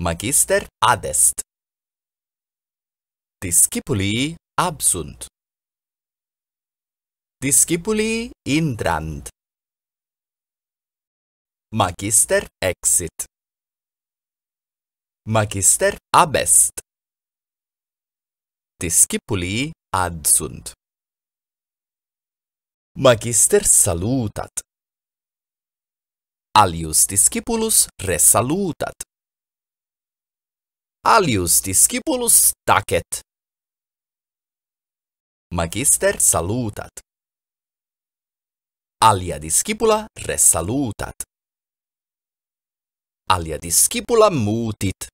Magister Adest Discipuli Absunt Discipuli Intrant Magister Exit Magister Abest Discipuli Adsunt Magister salutat. Alius discipulus resalutat. Alius discipulus tacet. Magister salutat. Alia discipula resalutat. Alia discipula mutit.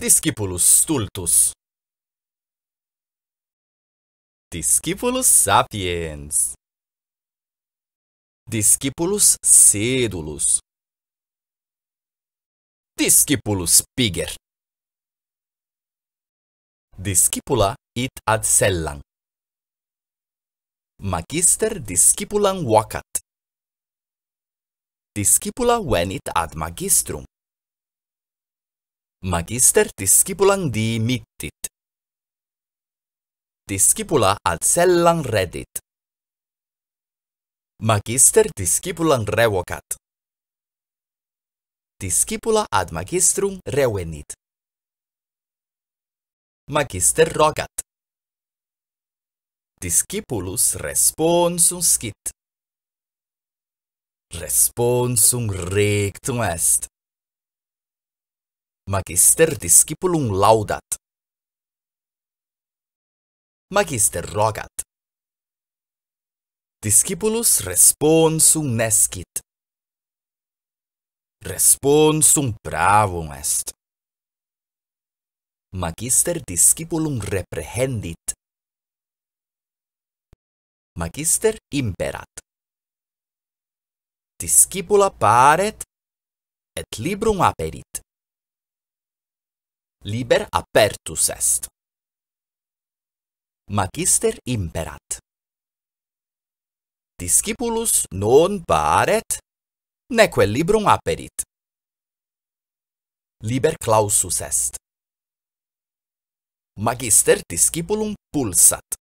Discipulus stultus. Discipulus sapiens. Discipulus sedulus. Discipulus piger. Discipula it ad cellam. Magister discipulam vocat. Discipula venit ad magistrum. Magister discipulam dimittit discipula ad cellam reddit. Magister discipulam revocat. Discipula ad magistrum revenit. Magister rogat. Discipulus responsum scit. Responsum rectum est. Magister discipulum laudat magister rogat. Discipulus responsum nescit. Responsum bravum est. Magister discipulum reprehendit. Magister imperat. Discipula paret et librum aperit. Liber apertus est magister imperat. Discipulus non paret, neque librum aperit. Liber clausus est. Magister discipulum pulsat.